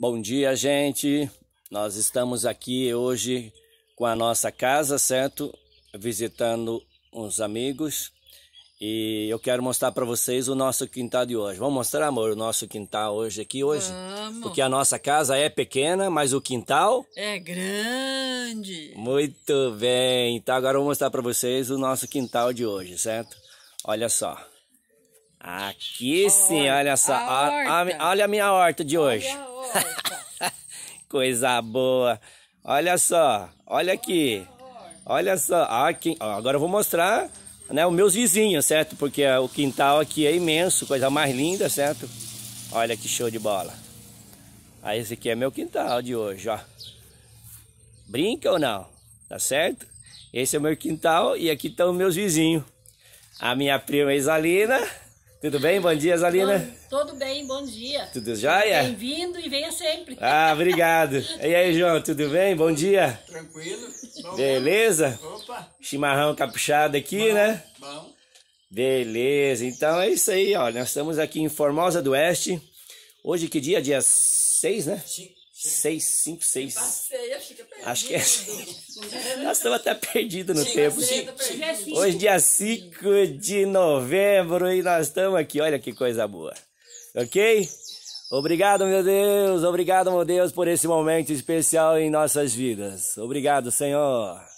Bom dia, gente. Nós estamos aqui hoje com a nossa casa, certo? Visitando uns amigos. E eu quero mostrar para vocês o nosso quintal de hoje. Vamos mostrar, amor, o nosso quintal hoje aqui hoje? Vamos. Porque a nossa casa é pequena, mas o quintal é grande. Muito bem. Então agora eu vou mostrar para vocês o nosso quintal de hoje, certo? Olha só. Aqui sim, olha, só. A olha, olha a minha horta de hoje. Horta. Coisa boa. Olha só, olha aqui. Olha só. Aqui, ó, agora eu vou mostrar né, os meus vizinhos, certo? Porque é, o quintal aqui é imenso, coisa mais linda, certo? Olha que show de bola. Aí ah, esse aqui é meu quintal de hoje, ó. Brinca ou não? Tá certo? Esse é o meu quintal e aqui estão meus vizinhos. A minha prima Isalina tudo bem? Bom dia, Zalina. tudo bem, bom dia. Tudo jóia? Bem-vindo e venha sempre. Ah, obrigado. E aí, João, tudo bem? Bom dia. Tranquilo. Bom, Beleza? Opa. Chimarrão capuchado aqui, bom, né? Bom. Beleza, então é isso aí, ó. Nós estamos aqui em Formosa do Oeste. Hoje que dia? Dia 6, né? 6, 5, 6. Passei, Acho que é. Nós estamos até perdidos no tempo. Hoje, é dia 5 de novembro, e nós estamos aqui. Olha que coisa boa. Ok? Obrigado, meu Deus. Obrigado, meu Deus, por esse momento especial em nossas vidas. Obrigado, Senhor.